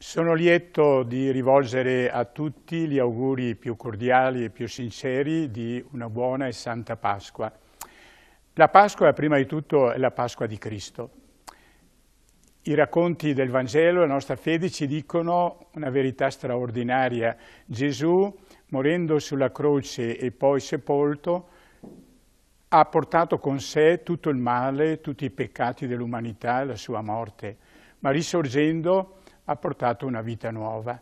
Sono lieto di rivolgere a tutti gli auguri più cordiali e più sinceri di una buona e santa Pasqua. La Pasqua, prima di tutto, è la Pasqua di Cristo. I racconti del Vangelo, e la nostra fede, ci dicono una verità straordinaria. Gesù, morendo sulla croce e poi sepolto, ha portato con sé tutto il male, tutti i peccati dell'umanità e la sua morte, ma risorgendo ha portato una vita nuova.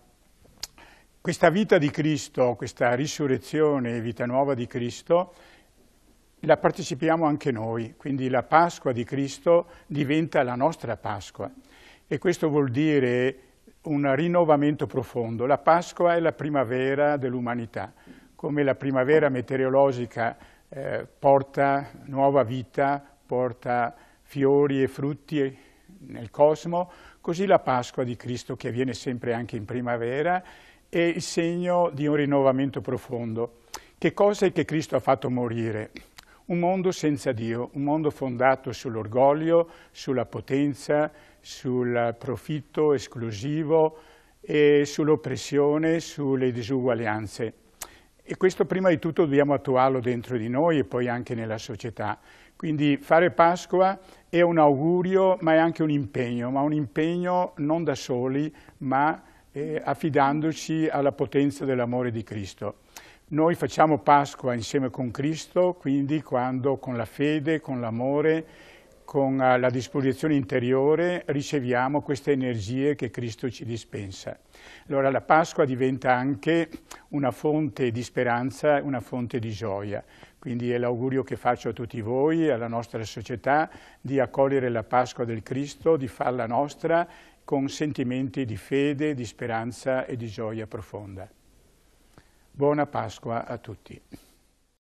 Questa vita di Cristo, questa risurrezione e vita nuova di Cristo, la partecipiamo anche noi, quindi la Pasqua di Cristo diventa la nostra Pasqua e questo vuol dire un rinnovamento profondo. La Pasqua è la primavera dell'umanità, come la primavera meteorologica eh, porta nuova vita, porta fiori e frutti nel cosmo, così la Pasqua di Cristo che avviene sempre anche in primavera è il segno di un rinnovamento profondo. Che cosa è che Cristo ha fatto morire? Un mondo senza Dio, un mondo fondato sull'orgoglio, sulla potenza, sul profitto esclusivo e sull'oppressione, sulle disuguaglianze. E questo prima di tutto dobbiamo attuarlo dentro di noi e poi anche nella società. Quindi fare Pasqua è un augurio, ma è anche un impegno, ma un impegno non da soli, ma eh, affidandoci alla potenza dell'amore di Cristo. Noi facciamo Pasqua insieme con Cristo, quindi quando con la fede, con l'amore, con eh, la disposizione interiore riceviamo queste energie che Cristo ci dispensa. Allora la Pasqua diventa anche una fonte di speranza, una fonte di gioia. Quindi è l'augurio che faccio a tutti voi, alla nostra società, di accogliere la Pasqua del Cristo, di farla nostra con sentimenti di fede, di speranza e di gioia profonda. Buona Pasqua a tutti.